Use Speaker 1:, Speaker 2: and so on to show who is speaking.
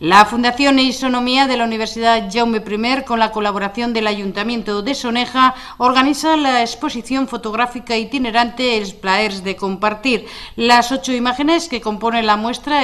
Speaker 1: La Fundación e Isonomía de la Universidad Jaume I, con la colaboración del Ayuntamiento de Soneja, organiza la exposición fotográfica itinerante Els de Compartir. Las ocho imágenes que componen la muestra